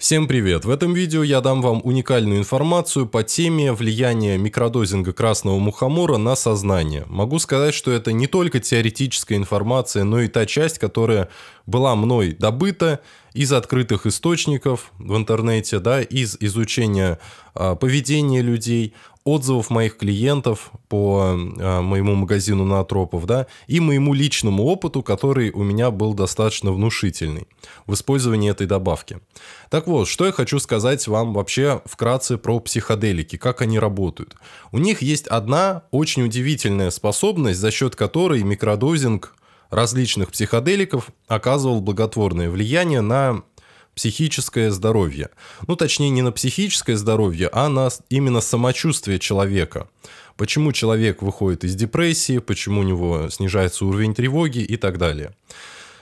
Всем привет! В этом видео я дам вам уникальную информацию по теме влияния микродозинга красного мухомора на сознание. Могу сказать, что это не только теоретическая информация, но и та часть, которая была мной добыта из открытых источников в интернете, да, из изучения а, поведения людей, отзывов моих клиентов по э, моему магазину наотропов, да, и моему личному опыту, который у меня был достаточно внушительный в использовании этой добавки. Так вот, что я хочу сказать вам вообще вкратце про психоделики, как они работают. У них есть одна очень удивительная способность, за счет которой микродозинг различных психоделиков оказывал благотворное влияние на психическое здоровье. Ну, точнее, не на психическое здоровье, а на именно самочувствие человека. Почему человек выходит из депрессии, почему у него снижается уровень тревоги и так далее.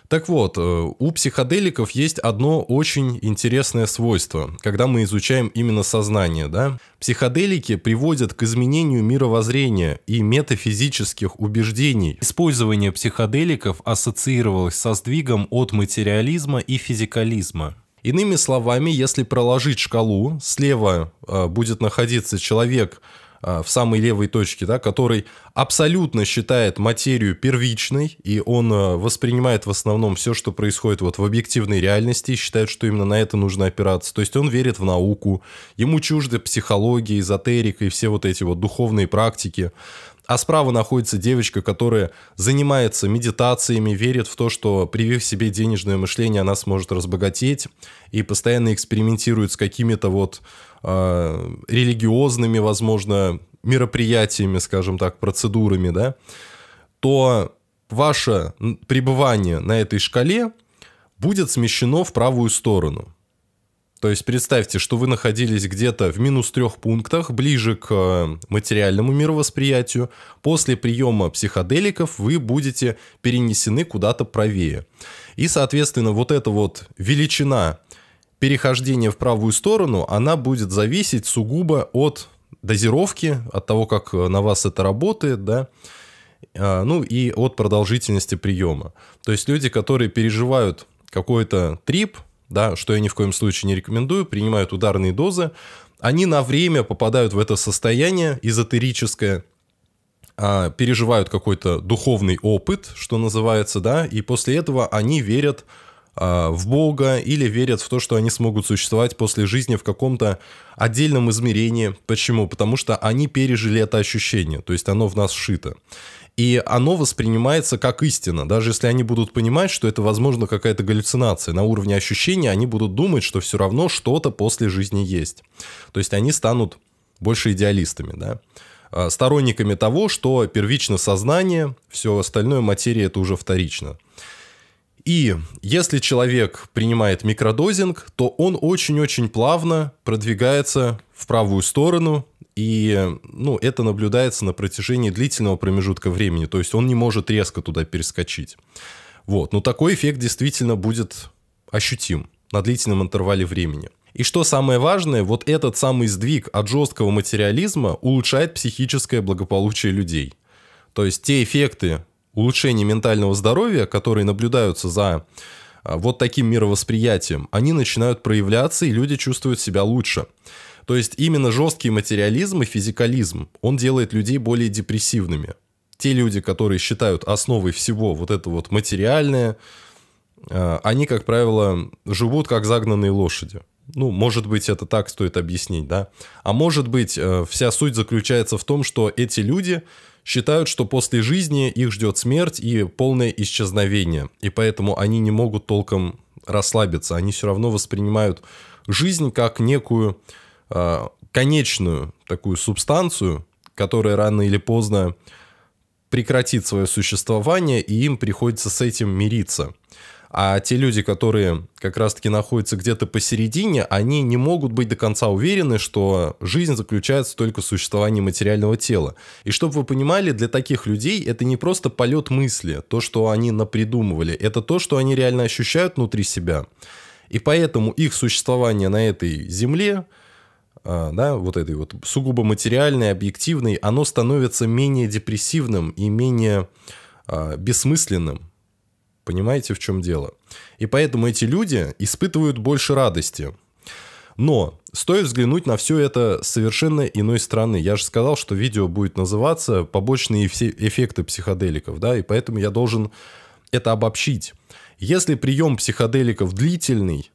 Так вот, э, у психоделиков есть одно очень интересное свойство, когда мы изучаем именно сознание. Да? Психоделики приводят к изменению мировоззрения и метафизических убеждений. Использование психоделиков ассоциировалось со сдвигом от материализма и физикализма. Иными словами, если проложить шкалу, слева э, будет находиться человек, Э, в самой левой точке, да, который абсолютно считает материю первичной, и он э, воспринимает в основном все, что происходит вот в объективной реальности, и считает, что именно на это нужно опираться. То есть он верит в науку, ему чужды психология, эзотерика и все вот эти вот духовные практики. А справа находится девочка, которая занимается медитациями, верит в то, что привив себе денежное мышление, она сможет разбогатеть и постоянно экспериментирует с какими-то вот э, религиозными, возможно, мероприятиями, скажем так, процедурами, да, то ваше пребывание на этой шкале будет смещено в правую сторону – то есть представьте, что вы находились где-то в минус трех пунктах, ближе к э, материальному мировосприятию. После приема психоделиков вы будете перенесены куда-то правее. И, соответственно, вот эта вот величина перехождения в правую сторону, она будет зависеть сугубо от дозировки, от того, как на вас это работает, да, а, ну и от продолжительности приема. То есть люди, которые переживают какой-то трип, да, что я ни в коем случае не рекомендую, принимают ударные дозы, они на время попадают в это состояние эзотерическое, а, переживают какой-то духовный опыт, что называется, да, и после этого они верят а, в Бога или верят в то, что они смогут существовать после жизни в каком-то отдельном измерении. Почему? Потому что они пережили это ощущение, то есть оно в нас шито И оно воспринимается как истина. Даже если они будут понимать, что это, возможно, какая-то галлюцинация, на уровне ощущения они будут думать, что все равно что-то после жизни есть. То есть они станут больше идеалистами, да а, сторонниками того, что первично сознание, все остальное материя это уже вторично. И если человек принимает микродозинг, то он очень-очень плавно продвигается в правую сторону, и ну, это наблюдается на протяжении длительного промежутка времени, то есть он не может резко туда перескочить. Вот. Но такой эффект действительно будет ощутим на длительном интервале времени. И что самое важное, вот этот самый сдвиг от жесткого материализма улучшает психическое благополучие людей. То есть те эффекты, улучшений ментального здоровья, которые наблюдаются за а, вот таким мировосприятием, они начинают проявляться, и люди чувствуют себя лучше. То есть именно жесткий материализм и физикализм, он делает людей более депрессивными. Те люди, которые считают основой всего вот это вот материальное, а, они, как правило, живут как загнанные лошади. Ну, может быть, это так стоит объяснить, да? А может быть, э, вся суть заключается в том, что эти люди – считают, что после жизни их ждет смерть и полное исчезновение, и поэтому они не могут толком расслабиться, они все равно воспринимают жизнь как некую э, конечную такую субстанцию, которая рано или поздно прекратит свое существование, и им приходится с этим мириться. А те люди, которые как раз-таки находятся где-то посередине, они не могут быть до конца уверены, что жизнь заключается только в существовании материального тела. И чтобы вы понимали, для таких людей это не просто полет мысли, то, что они напридумывали, это то, что они реально ощущают внутри себя. И поэтому их существование на этой земле, а, да, вот этой вот сугубо материальной, объективной, оно становится менее депрессивным и менее а, бессмысленным, Понимаете, в чем дело? И поэтому эти люди испытывают больше радости. Но стоит взглянуть на все это с совершенно иной стороны. Я же сказал, что видео будет называться «Побочные эффекты психоделиков», да, и поэтому я должен это обобщить. Если прием психоделиков длительный,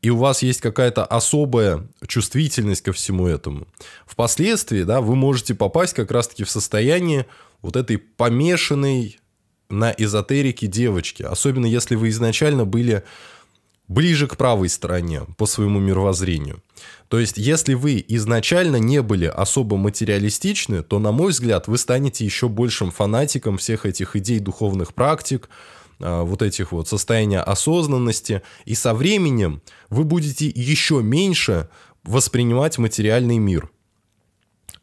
и у вас есть какая-то особая чувствительность ко всему этому, впоследствии да, вы можете попасть как раз-таки в состояние вот этой помешанной на эзотерике девочки, особенно если вы изначально были ближе к правой стороне по своему мировоззрению. То есть, если вы изначально не были особо материалистичны, то, на мой взгляд, вы станете еще большим фанатиком всех этих идей духовных практик, а, вот этих вот состояния осознанности, и со временем вы будете еще меньше воспринимать материальный мир –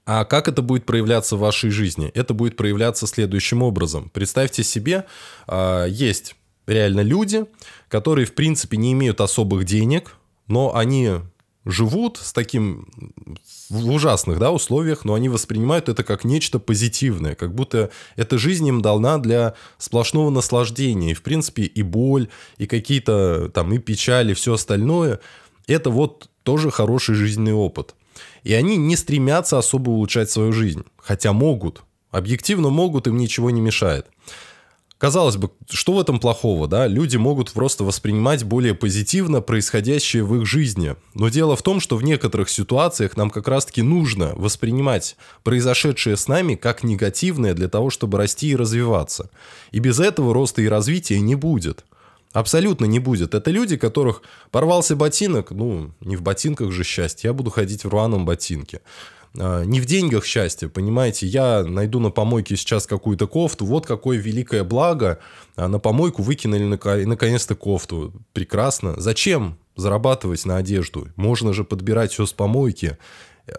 а как это будет проявляться в вашей жизни? Это будет проявляться следующим образом. Представьте себе, а, есть реально люди, которые, в принципе, не имеют особых денег, но они живут с таким в ужасных да, условиях, но они воспринимают это как нечто позитивное, как будто эта жизнь им дана для сплошного наслаждения. И, в принципе, и боль, и какие-то там и печали, все остальное. Это вот тоже хороший жизненный опыт. И они не стремятся особо улучшать свою жизнь, хотя могут. Объективно могут, им ничего не мешает. Казалось бы, что в этом плохого, да? Люди могут просто воспринимать более позитивно происходящее в их жизни. Но дело в том, что в некоторых ситуациях нам как раз-таки нужно воспринимать произошедшее с нами как негативное для того, чтобы расти и развиваться. И без этого роста и развития не будет. Абсолютно не будет. Это люди, которых порвался ботинок, ну, не в ботинках же счастье, я буду ходить в рваном ботинке. А, не в деньгах счастье, понимаете, я найду на помойке сейчас какую-то кофту, вот какое великое благо, а на помойку выкинули наконец-то кофту, прекрасно. Зачем зарабатывать на одежду? Можно же подбирать все с помойки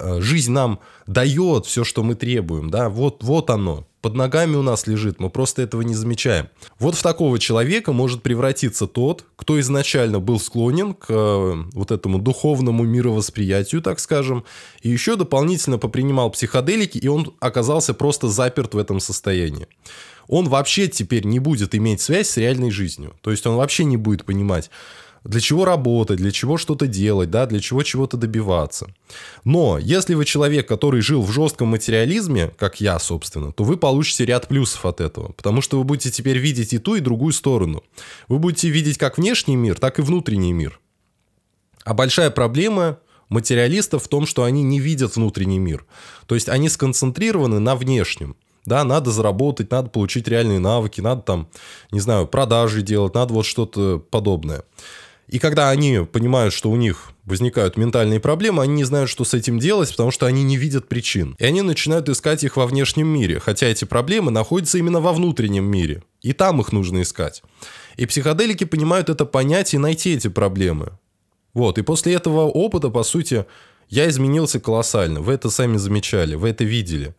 Э, жизнь нам дает все, что мы требуем, да, вот, вот оно, под ногами у нас лежит, мы просто этого не замечаем. Вот в такого человека может превратиться тот, кто изначально был склонен к э, вот этому духовному мировосприятию, так скажем, и еще дополнительно попринимал психоделики, и он оказался просто заперт в этом состоянии. Он вообще теперь не будет иметь связь с реальной жизнью, то есть он вообще не будет понимать, для чего работать, для чего что-то делать, да, для чего чего-то добиваться. Но если вы человек, который жил в жестком материализме, как я, собственно, то вы получите ряд плюсов от этого, потому что вы будете теперь видеть и ту, и другую сторону. Вы будете видеть как внешний мир, так и внутренний мир. А большая проблема материалистов в том, что они не видят внутренний мир. То есть они сконцентрированы на внешнем да, надо заработать, надо получить реальные навыки, надо там, не знаю, продажи делать, надо вот что-то подобное. И когда они понимают, что у них возникают ментальные проблемы, они не знают, что с этим делать, потому что они не видят причин. И они начинают искать их во внешнем мире, хотя эти проблемы находятся именно во внутреннем мире. И там их нужно искать. И психоделики понимают это понятие, и найти эти проблемы. Вот, и после этого опыта, по сути, я изменился колоссально. Вы это сами замечали, вы это видели.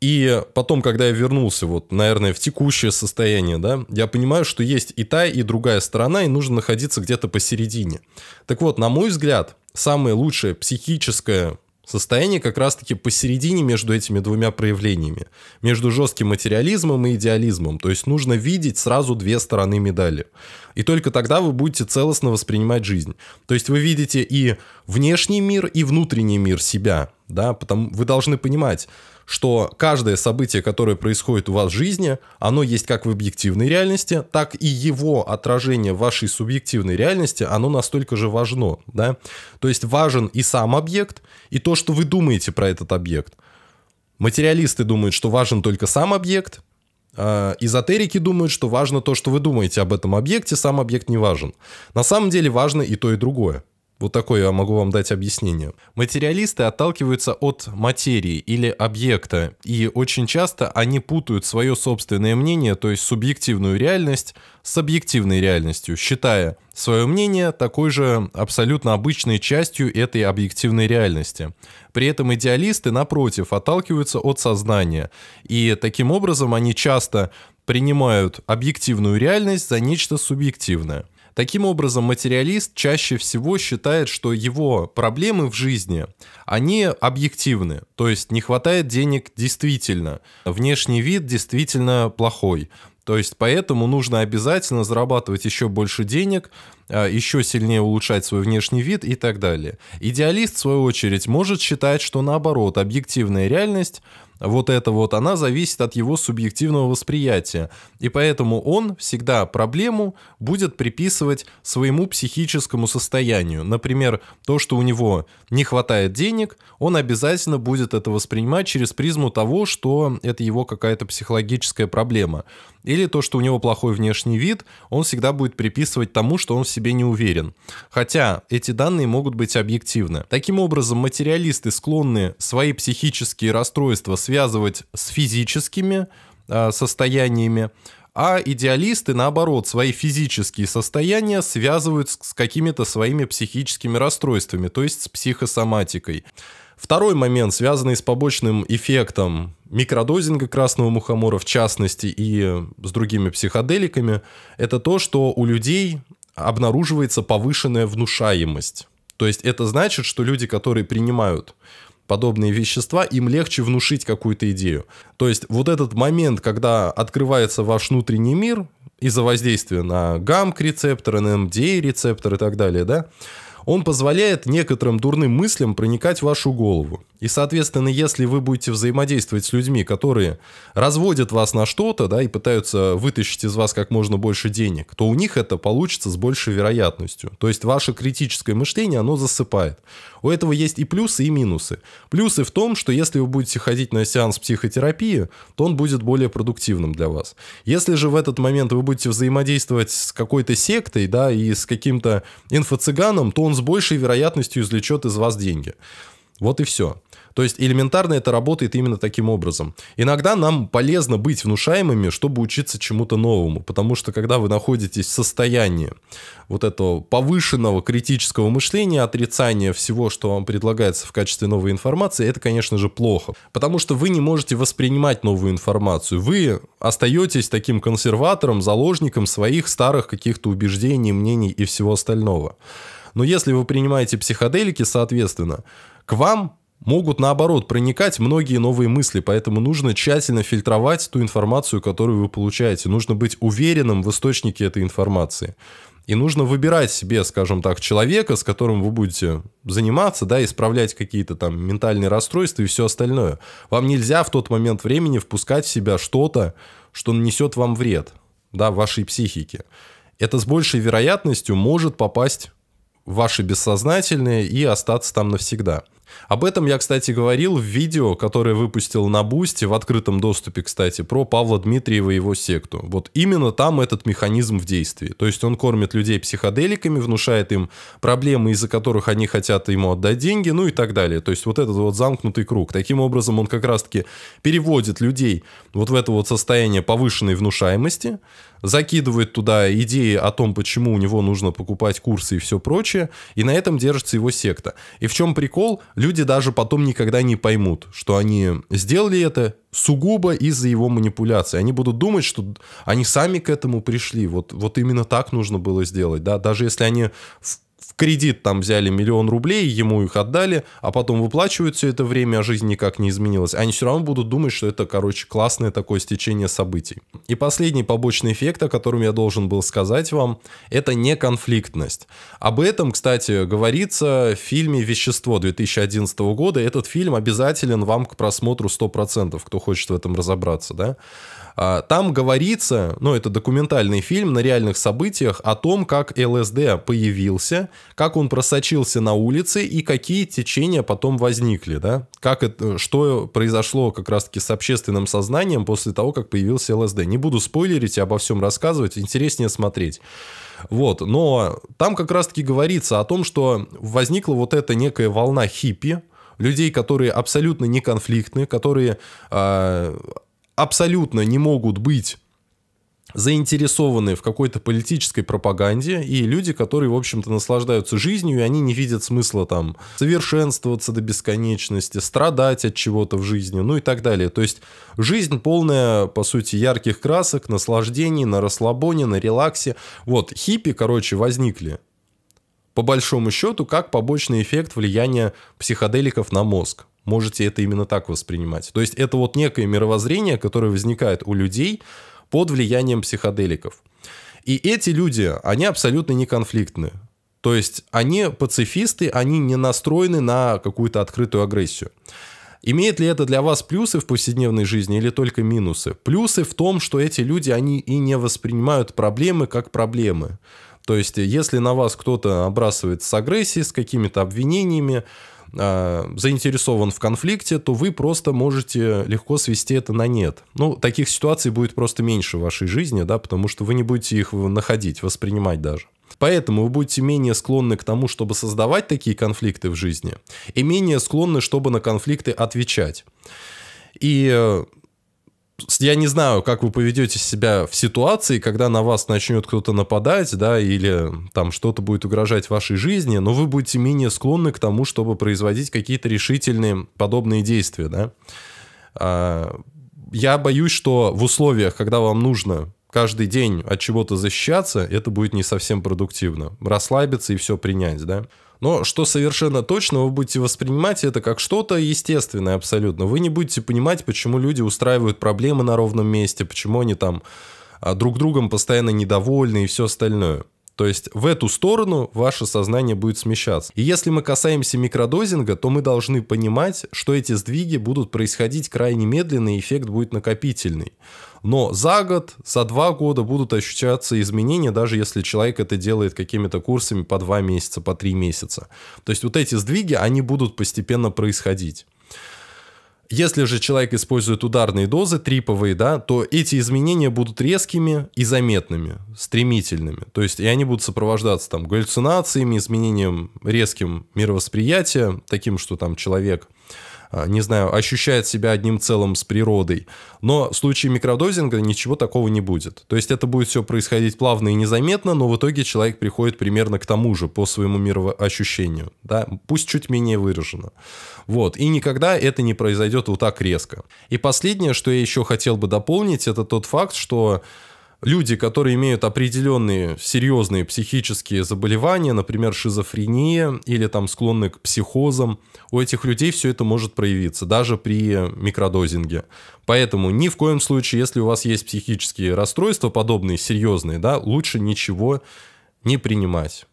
И потом, когда я вернулся, вот, наверное, в текущее состояние, да, я понимаю, что есть и та, и другая сторона, и нужно находиться где-то посередине. Так вот, на мой взгляд, самое лучшее психическое состояние как раз-таки посередине между этими двумя проявлениями, между жестким материализмом и идеализмом. То есть нужно видеть сразу две стороны медали. И только тогда вы будете целостно воспринимать жизнь. То есть вы видите и внешний мир и внутренний мир себя, да, потому вы должны понимать, что каждое событие, которое происходит у вас в жизни, оно есть как в объективной реальности, так и его отражение в вашей субъективной реальности, оно настолько же важно, да. То есть важен и сам объект, и то, что вы думаете про этот объект. Материалисты думают, что важен только сам объект, а, Эзотерики думают, что важно то, что вы думаете об этом объекте, сам объект не важен. На самом деле важно и то, и другое. Вот такое я могу вам дать объяснение. Материалисты отталкиваются от материи или объекта, и очень часто они путают свое собственное мнение, то есть субъективную реальность, с объективной реальностью, считая свое мнение такой же абсолютно обычной частью этой объективной реальности. При этом идеалисты, напротив, отталкиваются от сознания, и таким образом они часто принимают объективную реальность за нечто субъективное – Таким образом, материалист чаще всего считает, что его проблемы в жизни, они объективны, то есть не хватает денег действительно, внешний вид действительно плохой, то есть поэтому нужно обязательно зарабатывать еще больше денег, а, еще сильнее улучшать свой внешний вид и так далее. Идеалист, в свою очередь, может считать, что наоборот, объективная реальность – вот это вот, она зависит от его субъективного восприятия. И поэтому он всегда проблему будет приписывать своему психическому состоянию. Например, то, что у него не хватает денег, он обязательно будет это воспринимать через призму того, что это его какая-то психологическая проблема. Или то, что у него плохой внешний вид, он всегда будет приписывать тому, что он в себе не уверен. Хотя эти данные могут быть объективны. Таким образом, материалисты склонны свои психические расстройства связывать с физическими э, состояниями, а идеалисты, наоборот, свои физические состояния связывают с какими-то своими психическими расстройствами, то есть с психосоматикой. Второй момент, связанный с побочным эффектом микродозинга красного мухомора, в частности, и с другими психоделиками, это то, что у людей обнаруживается повышенная внушаемость. То есть это значит, что люди, которые принимают подобные вещества, им легче внушить какую-то идею. То есть вот этот момент, когда открывается ваш внутренний мир из-за воздействия на гамк рецепторы на МДА-рецептор эм и так далее, да, он позволяет некоторым дурным мыслям проникать в вашу голову. И, соответственно, если вы будете взаимодействовать с людьми, которые разводят вас на что-то, да, и пытаются вытащить из вас как можно больше денег, то у них это получится с большей вероятностью. То есть ваше критическое мышление, оно засыпает. У этого есть и плюсы, и минусы. Плюсы в том, что если вы будете ходить на сеанс психотерапии, то он будет более продуктивным для вас. Если же в этот момент вы будете взаимодействовать с какой-то сектой, да, и с каким-то инфо-цыганом, то он с большей вероятностью извлечет из вас деньги. Вот и все. То есть элементарно это работает именно таким образом. Иногда нам полезно быть внушаемыми, чтобы учиться чему-то новому, потому что когда вы находитесь в состоянии вот этого повышенного критического мышления, отрицания всего, что вам предлагается в качестве новой информации, это, конечно же, плохо, потому что вы не можете воспринимать новую информацию. Вы остаетесь таким консерватором, заложником своих старых каких-то убеждений, мнений и всего остального. Но если вы принимаете психоделики, соответственно, к вам могут, наоборот, проникать многие новые мысли, поэтому нужно тщательно фильтровать ту информацию, которую вы получаете. Нужно быть уверенным в источнике этой информации. И нужно выбирать себе, скажем так, человека, с которым вы будете заниматься, да, исправлять какие-то там ментальные расстройства и все остальное. Вам нельзя в тот момент времени впускать в себя что-то, что нанесет вам вред, да, вашей психике. Это с большей вероятностью может попасть в ваше бессознательное и остаться там навсегда – об этом я, кстати, говорил в видео, которое выпустил на Бусте, в открытом доступе, кстати, про Павла Дмитриева и его секту. Вот именно там этот механизм в действии. То есть он кормит людей психоделиками, внушает им проблемы, из-за которых они хотят ему отдать деньги, ну и так далее. То есть вот этот вот замкнутый круг. Таким образом он как раз-таки переводит людей вот в это вот состояние повышенной внушаемости, закидывает туда идеи о том, почему у него нужно покупать курсы и все прочее, и на этом держится его секта. И в чем прикол? Люди даже потом никогда не поймут, что они сделали это сугубо из-за его манипуляций. Они будут думать, что они сами к этому пришли. Вот, вот именно так нужно было сделать. Да? Даже если они в в кредит там взяли миллион рублей, ему их отдали, а потом выплачивают все это время, а жизнь никак не изменилась. Они все равно будут думать, что это, короче, классное такое стечение событий. И последний побочный эффект, о котором я должен был сказать вам, это неконфликтность. Об этом, кстати, говорится в фильме «Вещество» 2011 года. Этот фильм обязателен вам к просмотру 100%, кто хочет в этом разобраться, да? А, там говорится, ну это документальный фильм на реальных событиях о том, как ЛСД появился, как он просочился на улице и какие течения потом возникли, да? Как это, что произошло как раз-таки с общественным сознанием после того, как появился ЛСД. Не буду спойлерить и обо всем рассказывать, интереснее смотреть. Вот, но там как раз-таки говорится о том, что возникла вот эта некая волна хиппи, людей, которые абсолютно не конфликтны, которые э, абсолютно не могут быть заинтересованы в какой-то политической пропаганде, и люди, которые, в общем-то, наслаждаются жизнью, и они не видят смысла там совершенствоваться до бесконечности, страдать от чего-то в жизни, ну и так далее. То есть жизнь полная, по сути, ярких красок, наслаждений, на расслабоне, на релаксе. Вот, хиппи, короче, возникли по большому счету, как побочный эффект влияния психоделиков на мозг можете это именно так воспринимать. То есть это вот некое мировоззрение, которое возникает у людей под влиянием психоделиков. И эти люди, они абсолютно не конфликтны. То есть они пацифисты, они не настроены на какую-то открытую агрессию. Имеет ли это для вас плюсы в повседневной жизни или только минусы? Плюсы в том, что эти люди, они и не воспринимают проблемы как проблемы. То есть, если на вас кто-то обрасывает с агрессией, с какими-то обвинениями, Э, заинтересован в конфликте, то вы просто можете легко свести это на нет. Ну, таких ситуаций будет просто меньше в вашей жизни, да, потому что вы не будете их находить, воспринимать даже. Поэтому вы будете менее склонны к тому, чтобы создавать такие конфликты в жизни, и менее склонны, чтобы на конфликты отвечать. И э, я не знаю, как вы поведете себя в ситуации, когда на вас начнет кто-то нападать, да, или там что-то будет угрожать вашей жизни, но вы будете менее склонны к тому, чтобы производить какие-то решительные подобные действия, да. А, я боюсь, что в условиях, когда вам нужно каждый день от чего-то защищаться, это будет не совсем продуктивно. Расслабиться и все принять, да. Но что совершенно точно, вы будете воспринимать это как что-то естественное абсолютно. Вы не будете понимать, почему люди устраивают проблемы на ровном месте, почему они там а, друг другом постоянно недовольны и все остальное. То есть в эту сторону ваше сознание будет смещаться. И если мы касаемся микродозинга, то мы должны понимать, что эти сдвиги будут происходить крайне медленно, и эффект будет накопительный. Но за год, за два года будут ощущаться изменения, даже если человек это делает какими-то курсами по два месяца, по три месяца. То есть вот эти сдвиги, они будут постепенно происходить. Если же человек использует ударные дозы, триповые, да, то эти изменения будут резкими и заметными, стремительными. То есть и они будут сопровождаться там галлюцинациями, изменением резким мировосприятия, таким, что там человек а, не знаю, ощущает себя одним целым с природой. Но в случае микродозинга ничего такого не будет. То есть это будет все происходить плавно и незаметно, но в итоге человек приходит примерно к тому же по своему мироощущению. Да? Пусть чуть менее выражено. Вот. И никогда это не произойдет вот так резко. И последнее, что я еще хотел бы дополнить, это тот факт, что люди, которые имеют определенные серьезные психические заболевания, например, шизофрения или там склонны к психозам, у этих людей все это может проявиться, даже при микродозинге. Поэтому ни в коем случае, если у вас есть психические расстройства подобные, серьезные, да, лучше ничего не принимать.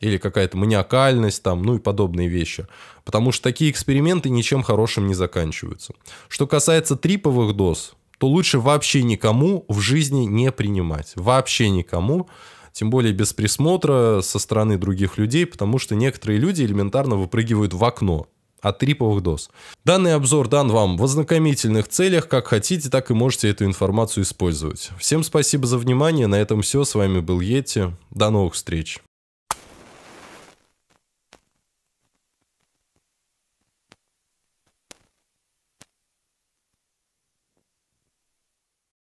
Или какая-то маниакальность, там, ну и подобные вещи. Потому что такие эксперименты ничем хорошим не заканчиваются. Что касается триповых доз, то лучше вообще никому в жизни не принимать. Вообще никому. Тем более без присмотра со стороны других людей, потому что некоторые люди элементарно выпрыгивают в окно от триповых доз. Данный обзор дан вам в ознакомительных целях, как хотите, так и можете эту информацию использовать. Всем спасибо за внимание, на этом все, с вами был Йети, до новых встреч.